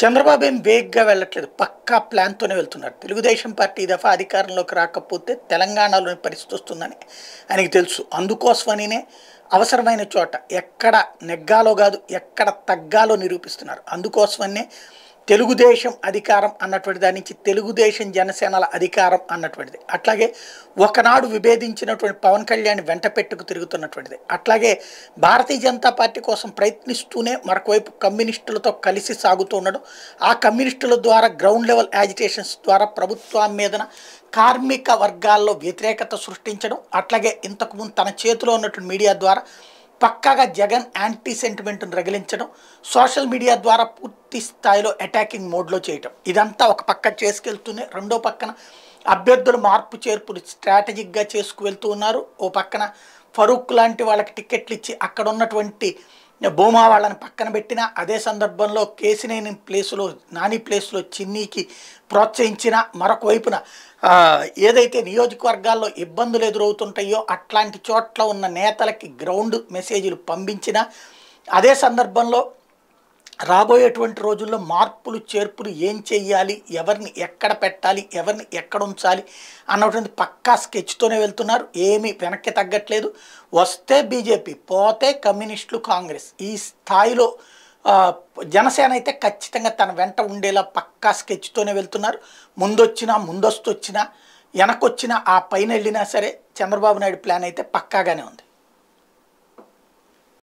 చంద్రబాబు ఏం వేగ్గా వెళ్ళట్లేదు పక్కా ప్లాన్తోనే వెళ్తున్నారు తెలుగుదేశం పార్టీ దఫా అధికారంలోకి రాకపోతే తెలంగాణలోని పరిస్థితి వస్తుందని ఆయనకి తెలుసు అందుకోసమనే అవసరమైన చోట ఎక్కడ నెగ్గాలో కాదు ఎక్కడ తగ్గాలో నిరూపిస్తున్నారు అందుకోసమనే తెలుగుదేశం అధికారం అన్నటువంటి దాని నుంచి తెలుగుదేశం జనసేనల అధికారం అన్నటువంటిది అట్లాగే ఒకనాడు విభేదించినటువంటి పవన్ కళ్యాణ్ వెంట పెట్టుకు తిరుగుతున్నటువంటిది అట్లాగే భారతీయ జనతా పార్టీ కోసం ప్రయత్నిస్తూనే మరొకవైపు కమ్యూనిస్టులతో కలిసి సాగుతూ ఉండడం ఆ కమ్యూనిస్టుల ద్వారా గ్రౌండ్ లెవెల్ యాజిటేషన్స్ ద్వారా ప్రభుత్వం మీదన కార్మిక వర్గాల్లో వ్యతిరేకత సృష్టించడం అట్లాగే ఇంతకుముందు తన చేతిలో ఉన్నటువంటి మీడియా ద్వారా పక్కాగా జగన్ యాంటీ సెంటిమెంట్ను రగిలించడం సోషల్ మీడియా ద్వారా పూర్తి స్థాయిలో అటాకింగ్ మోడ్లో చేయటం ఇదంతా ఒక పక్క చేసుకెళ్తూనే రెండో పక్కన అభ్యర్థులు మార్పు చేర్పులు స్ట్రాటజిక్గా చేసుకువెళ్తూ ఉన్నారు ఓ పక్కన ఫరూక్ లాంటి వాళ్ళకి టికెట్లు ఇచ్చి అక్కడ ఉన్నటువంటి భూమా వాళ్ళని పక్కన పెట్టినా అదే సందర్భంలో కేసినేని ప్లేసులో నాని ప్లేస్లో చిన్నీకి ప్రోత్సహించిన మరొక వైపున ఏదైతే నియోజకవర్గాల్లో ఇబ్బందులు ఎదురవుతుంటాయో అట్లాంటి చోట్ల ఉన్న నేతలకి గ్రౌండ్ మెసేజ్లు పంపించినా అదే సందర్భంలో రాబోయేటువంటి రోజుల్లో మార్పులు చేర్పులు ఏం చేయాలి ఎవరిని ఎక్కడ పెట్టాలి ఎవరిని ఎక్కడ ఉంచాలి అన్నటువంటి పక్కా స్కెచ్తోనే వెళ్తున్నారు ఏమీ వెనక్కి తగ్గట్లేదు వస్తే బీజేపీ పోతే కమ్యూనిస్టులు కాంగ్రెస్ ఈ స్థాయిలో జనసేన అయితే ఖచ్చితంగా తన వెంట ఉండేలా పక్కా స్కెచ్తోనే వెళ్తున్నారు ముందొచ్చినా ముందస్తు వచ్చినా వెనకొచ్చినా ఆ పైన వెళ్ళినా సరే చంద్రబాబు నాయుడు ప్లాన్ అయితే పక్కాగానే ఉంది